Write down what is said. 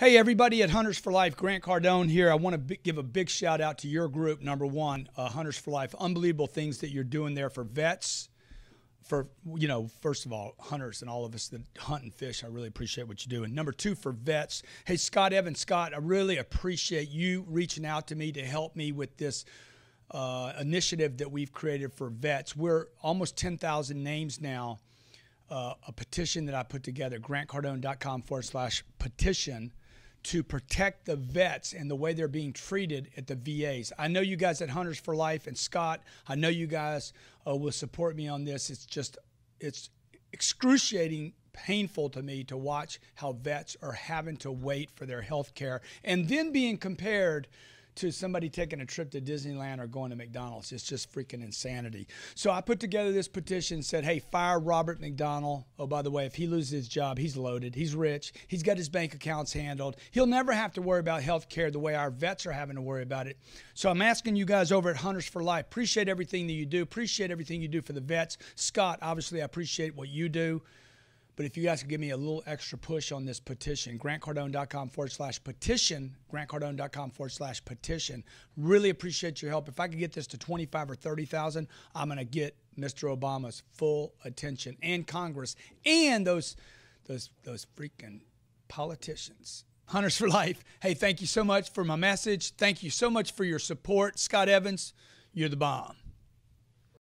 Hey, everybody at Hunters for Life, Grant Cardone here. I want to give a big shout out to your group, number one, uh, Hunters for Life. Unbelievable things that you're doing there for vets, for, you know, first of all, hunters and all of us that hunt and fish. I really appreciate what you do. And number two, for vets. Hey, Scott Evans, Scott, I really appreciate you reaching out to me to help me with this. Uh, initiative that we've created for vets. We're almost 10,000 names now. Uh, a petition that I put together, grantcardone.com forward slash petition to protect the vets and the way they're being treated at the VAs. I know you guys at Hunters for Life and Scott, I know you guys uh, will support me on this. It's just, it's excruciating painful to me to watch how vets are having to wait for their health care and then being compared to somebody taking a trip to Disneyland or going to McDonald's. It's just freaking insanity. So I put together this petition, and said, hey, fire Robert McDonald. Oh, by the way, if he loses his job, he's loaded. He's rich. He's got his bank accounts handled. He'll never have to worry about health care the way our vets are having to worry about it. So I'm asking you guys over at Hunters for Life, appreciate everything that you do. Appreciate everything you do for the vets. Scott, obviously, I appreciate what you do. But if you guys could give me a little extra push on this petition, grantcardone.com forward slash petition, grantcardone.com forward slash petition. Really appreciate your help. If I could get this to 25 or 30,000, I'm going to get Mr. Obama's full attention and Congress and those, those, those freaking politicians. Hunters for Life. Hey, thank you so much for my message. Thank you so much for your support. Scott Evans, you're the bomb.